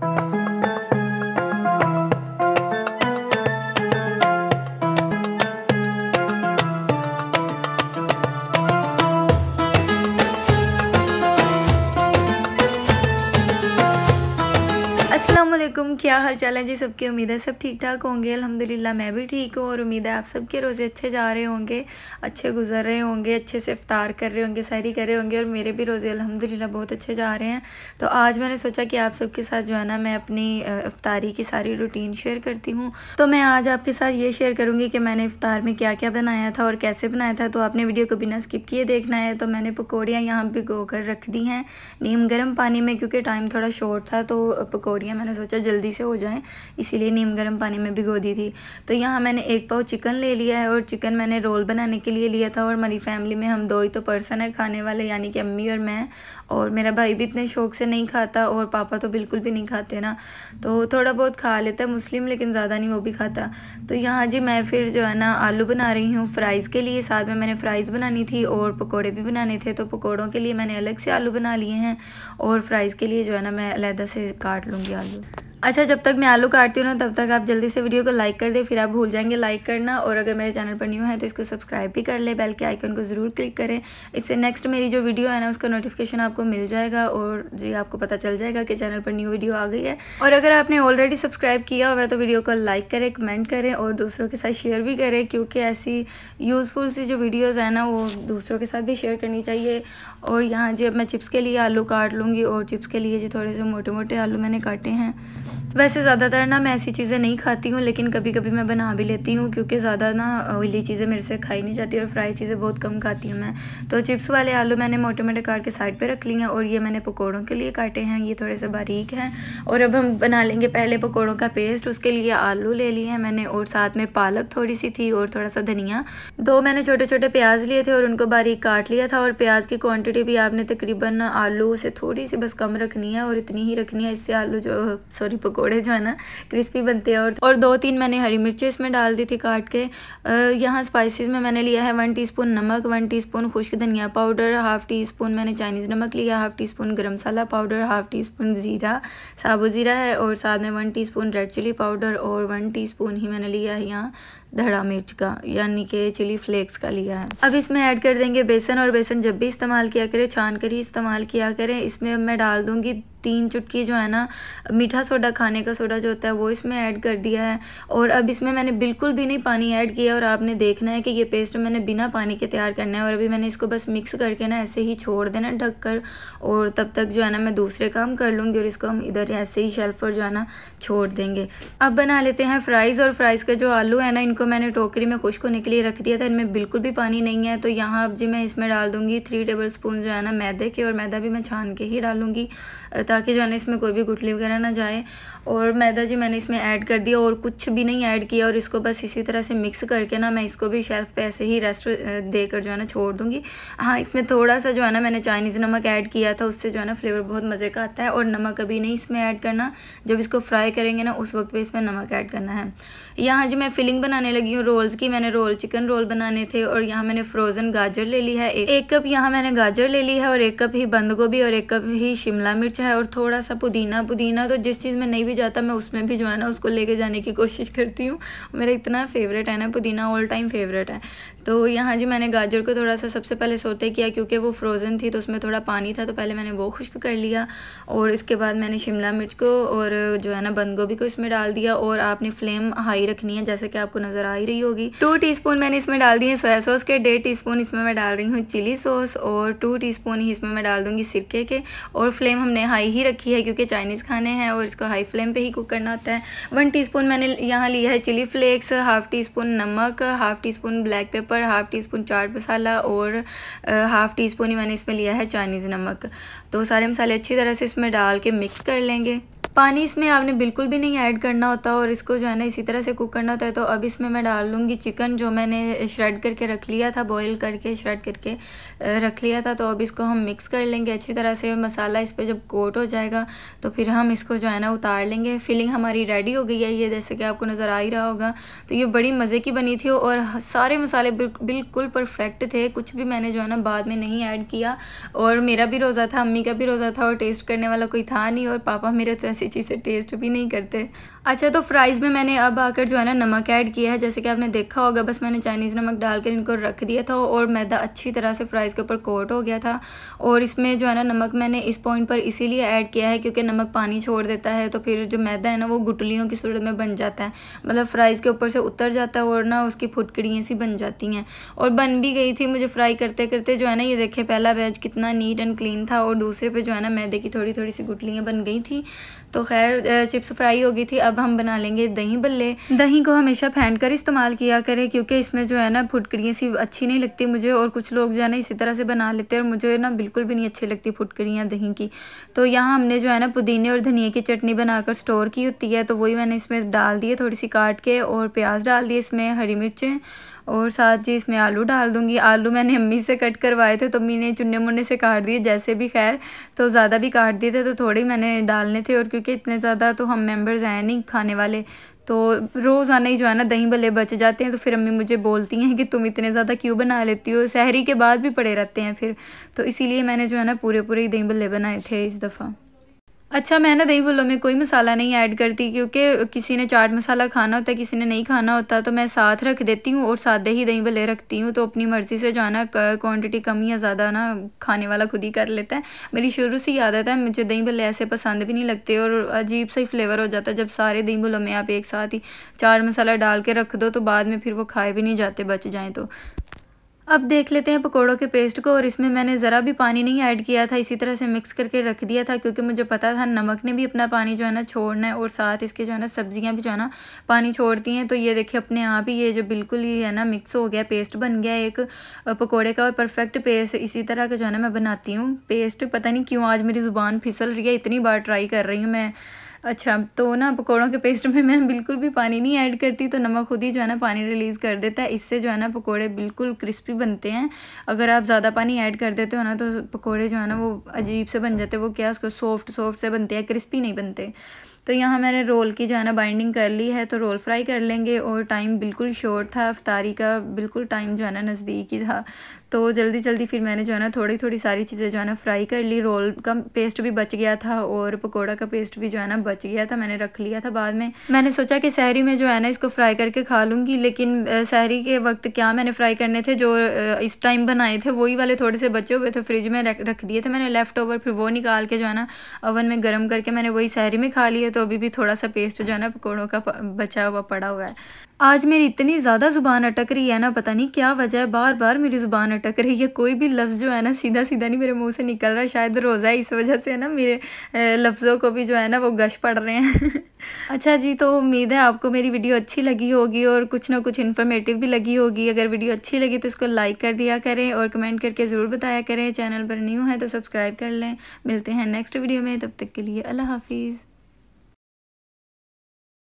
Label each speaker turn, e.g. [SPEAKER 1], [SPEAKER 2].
[SPEAKER 1] Thank you. Aslam क्या हाल चाल है जी सबकी उम्मीद है सब ठीक ठाक होंगे अल्हम्दुलिल्लाह मैं भी ठीक हूँ और उम्मीद है आप सबके रोज़े अच्छे जा रहे होंगे अच्छे गुजर रहे होंगे अच्छे से इफ़ार कर रहे होंगे सैरी कर रहे होंगे और मेरे भी रोज़े अल्हम्दुलिल्लाह बहुत अच्छे जा रहे हैं तो आज मैंने सोचा कि आप सबके साथ जो है ना मैं अपनी इफ़ारी की सारी रूटीन शेयर करती हूँ तो मैं आज आपके साथ ये शेयर करूँगी कि मैंने इफ़ार में क्या क्या बनाया था और कैसे बनाया था तो आपने वीडियो को बिना स्किप किए देखना है तो मैंने पकौड़ियाँ यहाँ भिगो कर रख दी हैं नीम गर्म पानी में क्योंकि टाइम थोड़ा शॉर्ट था तो पकौड़ियाँ है मैंने सोचा जल्दी से हो जाए इसीलिए नीम गर्म पानी में भिगो दी थी तो यहाँ मैंने एक पाव चिकन ले लिया है और चिकन मैंने रोल बनाने के लिए लिया था और हमारी फैमिली में हम दो ही तो पर्सन है खाने वाले यानी कि अम्मी और मैं और मेरा भाई भी इतने शौक से नहीं खाता और पापा तो बिल्कुल भी नहीं खाते ना तो थोड़ा बहुत खा लेता है मुस्लिम लेकिन ज़्यादा नहीं वो भी खाता तो यहाँ जी मैं फिर जो है ना आलू बना रही हूँ फ्राइज़ के लिए साथ में मैंने फ्राइज़ बनानी थी और पकौड़े भी बनाने थे तो पकौड़ों के लिए मैंने अलग से आलू बना लिए हैं और फ्राइज़ के लिए जो है ना मैं अलहदा से काट लूँगी obrigado. अच्छा जब तक मैं आलू काटती हूँ ना तब तक आप जल्दी से वीडियो को लाइक कर दें फिर आप भूल जाएंगे लाइक करना और अगर मेरे चैनल पर न्यू है तो इसको सब्सक्राइब भी कर ले बेल के आइकन को ज़रूर क्लिक करें इससे नेक्स्ट मेरी जो वीडियो है ना उसका नोटिफिकेशन आपको मिल जाएगा और जी आपको पता चल जाएगा कि चैनल पर न्यू वीडियो आ गई है और अगर आपने ऑलरेडी सब्सक्राइब किया हुआ है तो वीडियो को लाइक करें कमेंट करें और दूसरों के साथ शेयर भी करें क्योंकि ऐसी यूज़फुल सी जो वीडियोज़ हैं ना वो दूसरों के साथ भी शेयर करनी चाहिए और यहाँ जी अब मैं चिप्स के लिए आलू काट लूँगी और चिप्स के लिए जो थोड़े से मोटे मोटे आलू मैंने काटे हैं वैसे ज़्यादातर ना मैं ऐसी चीज़ें नहीं खाती हूँ लेकिन कभी कभी मैं बना भी लेती हूँ क्योंकि ज़्यादा ना ऑयली चीज़ें मेरे से खाई नहीं जाती और फ्राई चीज़ें बहुत कम खाती हूँ मैं तो चिप्स वाले आलू मैंने मोटे मोटे काट के साइड पे रख लिए हैं और ये मैंने पकौड़ों के लिए काटे हैं ये थोड़े से बारीक हैं और अब हम बना लेंगे पहले पकौड़ों का पेस्ट उसके लिए आलू ले लिए हैं मैंने और साथ में पालक थोड़ी सी थी और थोड़ा सा धनिया दो मैंने छोटे छोटे प्याज लिए थे और उनको बारीक काट लिया था और प्याज की क्वान्टिटी भी आपने तकरीबन आलू से थोड़ी सी बस कम रखनी है और इतनी ही रखनी है इससे आलू जो सॉरी पकोड़े जो है ना क्रिस्पी बनते हैं और और दो तीन मैंने हरी मिर्चें इसमें डाल दी थी काट के यहाँ स्पाइसेस में मैंने लिया है वन टीस्पून नमक वन टीस्पून खुश्क धनिया पाउडर हाफ़ टी स्पून मैंने चाइनीज़ नमक लिया half teaspoon garam masala powder half teaspoon ज़ीरा साबु ज़ीरा है और साथ में one teaspoon red chilli powder और वन टी स्पून ही मैंने लिया है यहाँ धड़ा मिर्च का यानी कि चिली फ्लेक्स का लिया है अब इसमें ऐड कर देंगे बेसन और बेसन जब भी इस्तेमाल किया करें छान कर ही इस्तेमाल किया करें इसमें मैं डाल दूंगी तीन चुटकी जो है ना मीठा सोडा खाने का सोडा जो होता है वो इसमें ऐड कर दिया है और अब इसमें मैंने बिल्कुल भी नहीं पानी ऐड किया और आपने देखना है कि ये पेस्ट मैंने बिना पानी के तैयार करना है और अभी मैंने इसको बस मिक्स करके ना ऐसे ही छोड़ देना ढक कर और तब तक जो है ना मैं दूसरे काम कर लूँगी और इसको हम इधर ऐसे ही शेल्फ पर जो है ना छोड़ देंगे अब बना लेते हैं फ्राइज़ और फ्राइज़ का जो आलू है ना इनको इनको मैंने टोकरी में खुशकोने के लिए रख दिया था इनमें बिल्कुल भी पानी नहीं है तो यहाँ अब जी मैं इसमें डाल दूँगी थ्री टेबल स्पून जो है ना मैदे के और मैदा भी मैं छान के ही डालूँगी ताकि जो है ना इसमें कोई भी गुटली वगैरह ना जाए और मैदा जी मैंने इसमें ऐड कर दिया और कुछ भी नहीं ऐड किया और इसको बस इसी तरह से मिक्स करके ना मैं इसको भी शेल्फ़ पे ऐसे ही रेस्ट देकर जो है ना छोड़ दूँगी हाँ इसमें थोड़ा सा जो है ना मैंने चाइनीज़ नमक ऐड किया था उससे जो है ना फ्लेवर बहुत मज़े का आता है और नमक कभी नहीं इसमें ऐड करना जब इसको फ्राई करेंगे ना उस वक्त पर इसमें नमक ऐड करना है यहाँ जी मैं फिलिंग बनाने लगी हूँ रोल्स की मैंने रोल चिकन रोल बनाने थे और यहाँ मैंने फ्रोज़न गाजर ले ली है एक कप यहाँ मैंने गाजर ले ली है और एक कप ही बंद गोभी और एक कप ही शिमला मिर्च है और थोड़ा सा पुदीना पुदीना तो जिस चीज़ में नहीं भी जाता मैं उसमें भी जो है ना उसको लेके जाने की कोशिश करती हूँ मेरा इतना फेवरेट है ना पुदीना ऑल टाइम फेवरेट है तो यहाँ जी मैंने गाजर को थोड़ा सा सबसे पहले सोते किया क्योंकि वो फ्रोज़न थी तो उसमें थोड़ा पानी था तो पहले मैंने वो खुश्क कर लिया और इसके बाद मैंने शिमला मिर्च को और जो है ना बंद गोभी को इसमें डाल दिया और आपने फ्लेम हाई रखनी है जैसे कि आपको नज़र आ ही रही होगी टू टी मैंने इसमें डाल दी है सोया सॉस के डेढ़ टी इसमें मैं डाल रही हूँ चिली सॉस और टू टी ही इसमें मैं डाल दूँगी सिरके के और फ्लेम हमने हाई ही रखी है क्योंकि चाइनीज़ खाने हैं और इसको हाई फ्लेम पर ही कुक करना होता है वन टी मैंने यहाँ लिया है chilli flakes half teaspoon नमक half teaspoon black pepper पर half teaspoon chaat masala और हाफ़ टी स्पून ही मैंने इसमें लिया है चाइनीज़ नमक तो सारे मसाले अच्छी तरह से इसमें डाल के मिक्स कर लेंगे पानी इसमें आपने बिल्कुल भी नहीं ऐड करना होता और इसको जो है ना इसी तरह से कुक करना होता है तो अब इसमें मैं डाल लूँगी चिकन जो मैंने श्रेड करके रख लिया था बॉईल करके श्रेड करके रख लिया था तो अब इसको हम मिक्स कर लेंगे अच्छी तरह से मसाला इस पर जब कोट हो जाएगा तो फिर हम इसको जो है ना उतार लेंगे फिलिंग हमारी रेडी हो गई है ये जैसे कि आपको नज़र आ ही रहा होगा तो ये बड़ी मज़े की बनी थी और सारे मसाले बिल्कुल परफेक्ट थे कुछ भी मैंने जो है ना बाद में नहीं ऐड किया और मेरा भी रोज़ा था अम्मी का भी रोज़ा था और टेस्ट करने वाला कोई था नहीं और पापा मेरे तो चीज़ से टेस्ट भी नहीं करते अच्छा तो फ्राइज़ में मैंने अब आकर जो है ना नमक ऐड किया है जैसे कि आपने देखा होगा बस मैंने चाइनीज़ नमक डालकर इनको रख दिया था और मैदा अच्छी तरह से फ्राइज़ के ऊपर कोट हो गया था और इसमें जो है ना नमक मैंने इस पॉइंट पर इसीलिए ऐड किया है क्योंकि नमक पानी छोड़ देता है तो फिर जो मैदा है ना वो गुटलियों की सूरत में बन जाता है मतलब फ्राइज़ के ऊपर से उतर जाता है और ना उसकी फुटकड़ियाँ सी बन जाती हैं और बन भी गई थी मुझे फ्राई करते करते जो है ना ये देखे पहला वेज कितना नीट एंड क्लीन था और दूसरे पर जो है ना मैदे की थोड़ी थोड़ी सी गुटलियाँ बन गई थी तो खैर चिप्स फ्राई हो गई थी अब हम बना लेंगे दही बल्ले दही को हमेशा फेंट कर इस्तेमाल किया करें क्योंकि इसमें जो है ना फुटकड़ियाँ सी अच्छी नहीं लगती मुझे और कुछ लोग जो है ना इसी तरह से बना लेते हैं और मुझे ना बिल्कुल भी नहीं अच्छी लगती फुटकड़ियाँ दही की तो यहाँ हमने जो है ना पुदीने और धनिया की चटनी बनाकर स्टोर की होती है तो वही मैंने इसमें डाल दिए थोड़ी सी काट के और प्याज डाल दिए इसमें हरी मिर्चें और साथ ही इसमें आलू डाल दूँगी आलू मैंने अम्मी से कट करवाए थे तो अम्मी ने चुने मुन्ने से काट दिए जैसे भी खैर तो ज़्यादा भी काट दिए थे तो थोड़े मैंने डालने थे और क्योंकि इतने ज़्यादा तो हम मेम्बर्स हैं नहीं खाने वाले तो रोज़ाना ही जो है ना दही भले बच जाते हैं तो फिर अम्मी मुझे बोलती हैं कि तुम इतने ज़्यादा क्यों बना लेती हो शहरी के बाद भी पड़े रहते हैं फिर तो इसीलिए मैंने जो है ना पूरे पूरे ही दही भले बनाए थे इस दफ़ा अच्छा मैं ना दही भल्लों में कोई मसाला नहीं ऐड करती क्योंकि किसी ने चाट मसाला खाना होता है किसी ने नहीं खाना होता तो मैं साथ रख देती हूँ और सादे ही दही भल्ले रखती हूँ तो अपनी मर्ज़ी से जाना क्वांटिटी कम या ज़्यादा ना खाने वाला खुद ही कर लेता है मेरी शुरू से ही आदत है मुझे दही भल्ले ऐसे पसंद भी नहीं लगते और अजीब सा ही फ्लेवर हो जाता है जब सारे दही भल्लों में आप एक साथ ही चाट मसाला डाल के रख दो तो बाद में फिर वो खाए भी नहीं जाते बच जाएँ तो अब देख लेते हैं पकोड़ों के पेस्ट को और इसमें मैंने ज़रा भी पानी नहीं ऐड किया था इसी तरह से मिक्स करके रख दिया था क्योंकि मुझे पता था नमक ने भी अपना पानी जो है ना छोड़ना है और साथ इसके जो है ना सब्ज़ियाँ भी जो है ना पानी छोड़ती हैं तो ये देखिए अपने आप ही ये जो बिल्कुल ही है ना मिक्स हो गया पेस्ट बन गया एक पकौड़े का और परफेक्ट पेस्ट इसी तरह का जो है ना मैं बनाती हूँ पेस्ट पता नहीं क्यों आज मेरी ज़ुबान फिसल रही है इतनी बार ट्राई कर रही हूँ मैं अच्छा तो ना पकौड़ों के पेस्ट में मैं बिल्कुल भी पानी नहीं ऐड करती तो नमक खुद ही जो है ना पानी रिलीज़ कर देता है इससे जो है ना पकौड़े बिल्कुल क्रिस्पी बनते हैं अगर आप ज़्यादा पानी ऐड कर देते हो ना तो पकौड़े जो है ना वो अजीब से बन जाते हैं वो क्या उसको सॉफ्ट सॉफ्ट से बनते हैं क्रिस्पी नहीं बनते तो यहाँ मैंने रोल की जो है ना बाइंडिंग कर ली है तो रोल फ्राई कर लेंगे और टाइम बिल्कुल शॉर्ट था अफ्तारी का बिल्कुल टाइम जो है ना नज़दीक ही था तो जल्दी जल्दी फिर मैंने जो है ना थोड़ी थोड़ी सारी चीज़ें जो है ना फ्राई कर ली रोल का पेस्ट भी बच गया था और पकौड़ा का पेस्ट भी जो है ना बच गया था मैंने रख लिया था बाद में मैंने सोचा कि सहरी में जो है ना इसको फ्राई करके खा लूँगी लेकिन सहरी के वक्त क्या मैंने फ्राई करने थे जो इस टाइम बनाए थे वही वाले थोड़े से बचे हुए थे फ्रिज में रख दिए थे मैंने लेफ़्ट ओवर फिर वो निकाल के जो है ना ओवन में गर्म करके मैंने वही सहरी में खा लिया तो अभी भी थोड़ा सा पेस्ट जो है ना पकौड़ों का बचा हुआ पड़ा हुआ है आज मेरी इतनी ज़्यादा ज़ुबान अटक रही है ना पता नहीं क्या वजह है बार बार मेरी ज़ुबान अटक रही है कोई भी लफ्ज़ जो है ना सीधा सीधा नहीं मेरे मुंह से निकल रहा है शायद रोज़ा इस वजह से है ना मेरे लफ्ज़ों को भी जो है ना वो गश पड़ रहे हैं अच्छा जी तो उम्मीद है आपको मेरी वीडियो अच्छी लगी होगी और कुछ ना कुछ इन्फॉर्मेटिव भी लगी होगी अगर वीडियो अच्छी लगी तो इसको लाइक कर दिया करें और कमेंट करके ज़रूर बताया करें चैनल पर न्यू है तो सब्सक्राइब कर लें मिलते हैं नेक्स्ट वीडियो में तब तक के लिए अल्लाह हाफिज़